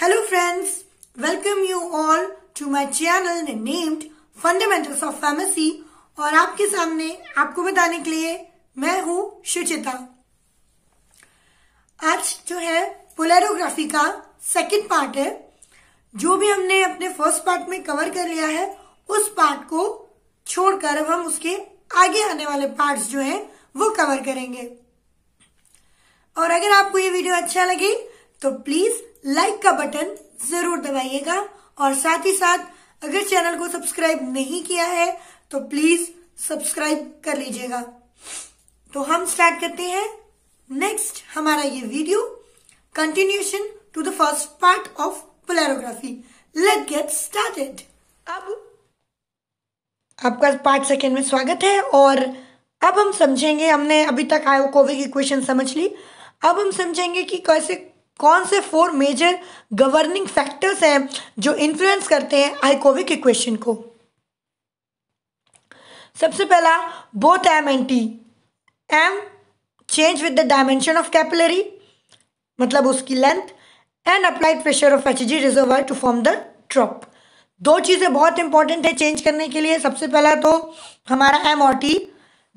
Hello friends, welcome you all to my channel named Fundamentals of Pharmacy और आपके सामने आपको बताने के लिए मैं हूँ सुचिता आज जो है पोलेरोग्राफी का सेकंड पार्ट है जो भी हमने अपने फर्स्ट पार्ट में कवर कर लिया है उस पार्ट को छोड़कर अब हम उसके आगे आने वाले पार्ट्स जो हैं वो कवर करेंगे और अगर आपको ये वीडियो अच्छा लगे तो प्लीज लाइक का बटन जरूर दबाइएगा और साथ ही साथ अगर चैनल को सब्सक्राइब नहीं किया है तो प्लीज सब्सक्राइब कर लीजिएगा तो हम स्टार्ट करते हैं नेक्स्ट हमारा ये video continuation to the first part of polarography let get started अब आपका पार्ट सेकेंड में स्वागत है और अब हम समझेंगे हमने अभी तक आयो कोविक इक्वेशन समझ ली अब हम समझेंगे कि कैसे कौन से फोर मेजर गवर्निंग फैक्टर्स हैं जो इन्फ्लुएंस करते हैं आइकोविक इक्वेशन को सबसे पहला both M and T M change with the dimension of capillary मतलब उसकी length and applied pressure of H G reservoir to form the drop दो चीज़ें बहुत इंपॉर्टेंट है चेंज करने के लिए सबसे पहला तो हमारा एम और टी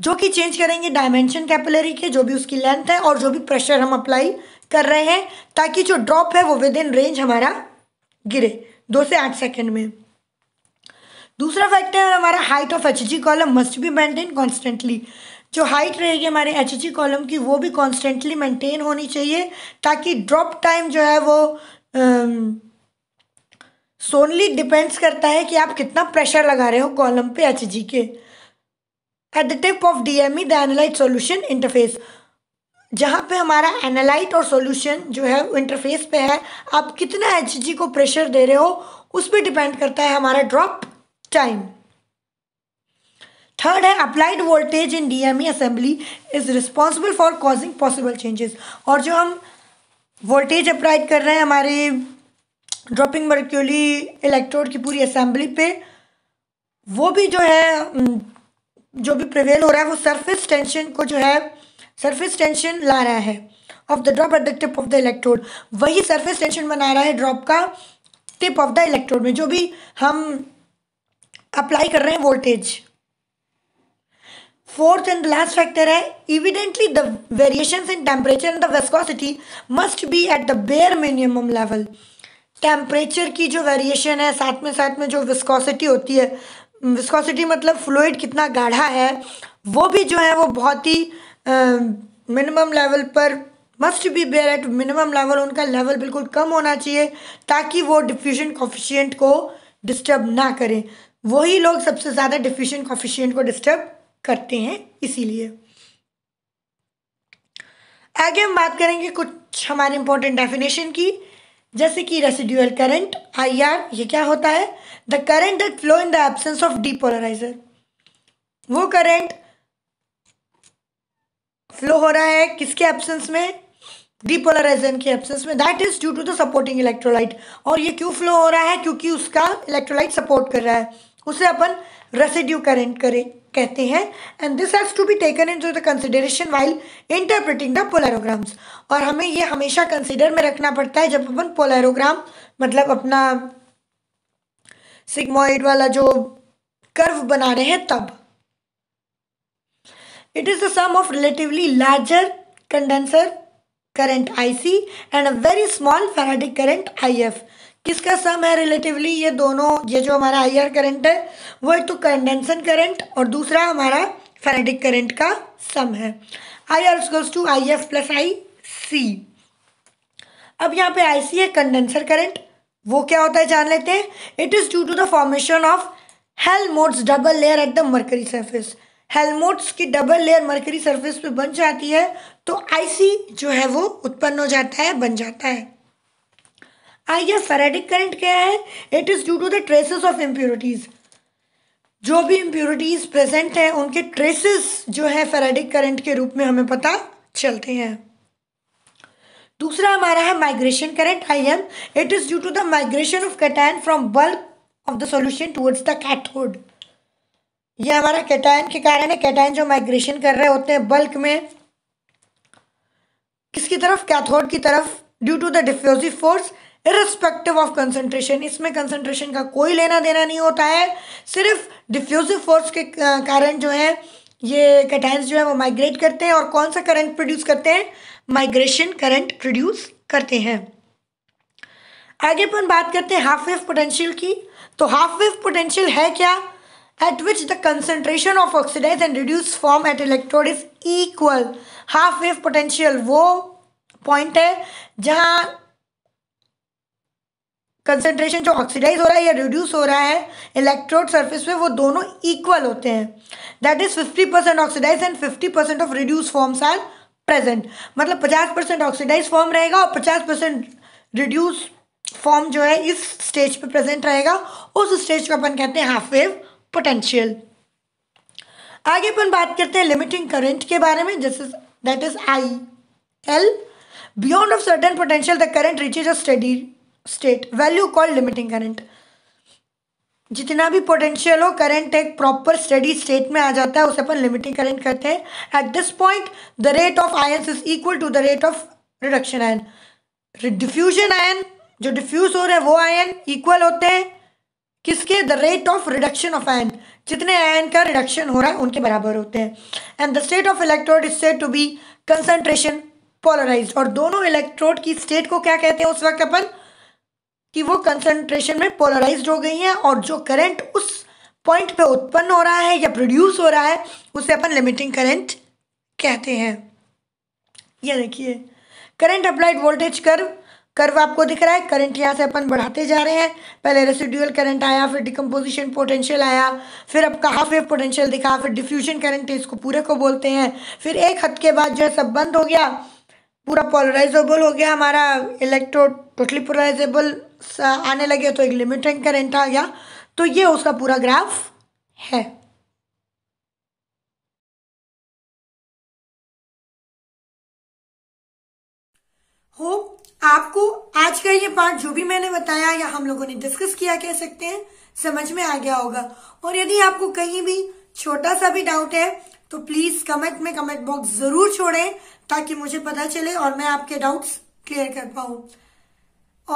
जो कि चेंज करेंगे डायमेंशन कैपिलरी के जो भी उसकी लेंथ है और जो भी प्रेशर हम अप्लाई कर रहे हैं ताकि जो ड्रॉप है वो विद इन रेंज हमारा गिरे दो से आठ सेकेंड में दूसरा फैक्टर है हमारा height of H G column must be maintain constantly जो हाइट रहेगी हमारे एच जी कॉलम की वो भी कॉन्स्टेंटली मेंटेन होनी चाहिए ताकि ड्रॉप टाइम जो है वो सोनली डिपेंड्स करता है कि आप कितना प्रेशर लगा रहे हो कॉलम पे एच जी के at the tip of DME, the analyte solution interface जहाँ पे हमारा एनालाइट और सॉल्यूशन जो है इंटरफेस पे है आप कितना एच को प्रेशर दे रहे हो उस पर डिपेंड करता है हमारा ड्रॉप टाइम थर्ड है applied voltage in DME assembly is responsible for causing possible changes और जो हम वोल्टेज अप्लाइड कर रहे हैं हमारे ड्रॉपिंग मर्क्यूली इलेक्ट्रोड की पूरी असेंबली पे वो भी जो है जो भी प्रिवेल हो रहा है वो सरफेस टेंशन को जो है सरफेस टेंशन ला रहा है of the drop at the tip of the electrode वही सरफेस टेंशन बना रहा है ड्रॉप का टिप ऑफ द इलेक्ट्रोड में जो भी हम अप्लाई कर रहे हैं voltage fourth and last factor है evidently the variation in temperature and the viscosity must be at the bare minimum level temperature की जो वेरिएशन है साथ में साथ में जो विस्कोसिटी होती है विस्कोसिटी मतलब फ्लूड कितना गाढ़ा है वो भी जो है वो बहुत ही मिनिमम लेवल पर must be bare at minimum level उनका लेवल बिल्कुल कम होना चाहिए ताकि वो डिफ्यूजन कॉफिशियंट को डिस्टर्ब ना करें वही लोग सबसे ज़्यादा डिफ्यूजन कॉफिशियंट को डिस्टर्ब करते हैं इसीलिए आगे हम बात करेंगे कुछ हमारे इंपॉर्टेंट डेफिनेशन की जैसे कि रेसिड्यूअल करंट आई आर ये क्या होता है the current that flow in the absence of depolarizer वो करंट फ्लो हो रहा है किसके एब्सेंस में डिपोलराइजन के एब्सेंस में that is due to the supporting electrolyte और ये क्यों फ्लो हो रहा है क्योंकि उसका इलेक्ट्रोलाइट सपोर्ट कर रहा है उसे अपन रेसिड्यू करेंट करें कहते हैं and this has to be taken in to the consideration while interpreting the polarograms और हमें ये हमेशा कंसिडर में रखना पड़ता है जब अपन पोलैरोग्राम मतलब अपना सिग्मोइड वाला जो कर्व बना रहे हैं तब It is the sum of relatively larger condenser current IC and a very small Faraday current IF. किसका सम है रिलेटिवली ये दोनों ये जो हमारा आई आर करंट है वो एक तो कंडेंसन करंट और दूसरा हमारा फेरेडिक करंट का सम है I R equals to I F plus I C अब यहाँ पे आई सी है कंडेंसर करंट वो क्या होता है जान लेते हैं it is due to the formation of Helmholtz double layer at the mercury surface Helmholtz की डबल लेयर मरकरी सरफेस पे बन जाती है तो आईसी जो है वो उत्पन्न हो जाता है बन जाता है आइए फेरेडिक करंट क्या है it is due to the traces of impurities जो भी इम्प्योरिटीज़ प्रेजेंट है उनके ट्रेसेस जो है फेरेडिक करंट के रूप में हमें पता चलते हैं दूसरा हमारा है migration current I M it is due to the migration of cation from bulk of the solution towards the cathode ये हमारा कैटाइन के कारण है कैटाइन जो माइग्रेशन कर रहे होते हैं बल्क में किसकी तरफ कैथोड की तरफ due to the diffusive force irrespective of concentration इसमें कंसंट्रेशन का कोई लेना देना नहीं होता है सिर्फ डिफ्यूजिव फोर्स के कारण जो है ये कैटाइन जो है वो माइग्रेट करते हैं और कौन सा करंट प्रोड्यूस करते हैं माइग्रेशन करंट प्रोड्यूस करते हैं आगे अपन बात करते हैं हाफ वेव पोटेंशियल की तो हाफ वेव पोटेंशियल है क्या at which the concentration of oxidized and reduced form at electrode is equal half wave potential वो पॉइंट है जहां कंसेंट्रेशन जो ऑक्सीडाइज हो रहा है या रिड्यूस हो रहा है इलेक्ट्रोड सरफेस पे वो दोनों इक्वल होते हैं that is fifty percent oxidize and fifty percent of reduce forms are present मतलब पचास परसेंट ऑक्सीडाइज फॉर्म रहेगा और पचास परसेंट रिड्यूस फॉर्म जो है इस स्टेज पे प्रेजेंट रहेगा उस स्टेज को अपन कहते हैं हाफ वेव पोटेंशियल आगे अपन बात करते हैं लिमिटिंग करंट के बारे में is that is I L beyond of certain potential the current reaches a steady state value called limiting current जितना भी पोटेंशियल हो करंट एक प्रॉपर स्टडी स्टेट में आ जाता है उसे अपन लिमिटिंग करंट कहते हैं at this point the rate of ion is equal to the rate of reduction ion diffusion ion जो डिफ्यूज हो रहे हैं वो आयन इक्वल होते हैं किसके the rate of reduction of ion जितने एन का रिडक्शन हो रहा है उनके बराबर होते हैं and the state of electrode is said to be concentration polarize और दोनों इलेक्ट्रोड की स्टेट को क्या कहते हैं उस वक्त अपन कि वो कंसंट्रेशन में पोलराइज हो गई हैं और जो करंट उस पॉइंट पे उत्पन्न हो रहा है या प्रोड्यूस हो रहा है उसे अपन लिमिटिंग करंट कहते हैं ये देखिए current applied voltage curve curve आपको दिख रहा है करंट यहाँ से अपन बढ़ाते जा रहे हैं पहले रेसिड्यूअल करंट आया फिर डिकम्पोजिशन पोटेंशियल आया फिर आपका हाफ वेव पोटेंशियल दिखा फिर डिफ्यूजन करंट इसको पूरे को बोलते हैं फिर एक हद के बाद जो है सब बंद हो गया पूरा पोलराइजेबल हो गया हमारा इलेक्ट्रो टोटली पोलराइजेबल आने लगे तो एक लिमिटिंग करेंट आ गया तो ये उसका पूरा ग्राफ है होप आपको आज का ये पार्ट जो भी मैंने बताया या हम लोगों ने डिस्कस किया कह सकते हैं समझ में आ गया होगा और यदि आपको कहीं भी छोटा सा भी डाउट है तो प्लीज कमेंट में कमेंट बॉक्स जरूर छोड़ें ताकि मुझे पता चले और मैं आपके डाउट्स क्लियर कर पाऊं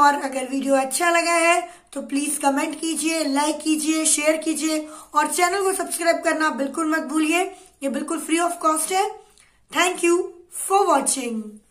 और अगर वीडियो अच्छा लगा है तो प्लीज कमेंट कीजिए लाइक कीजिए शेयर कीजिए और चैनल को सब्सक्राइब करना बिल्कुल मत भूलिए ये बिल्कुल फ्री ऑफ कॉस्ट है थैंक यू फॉर वॉचिंग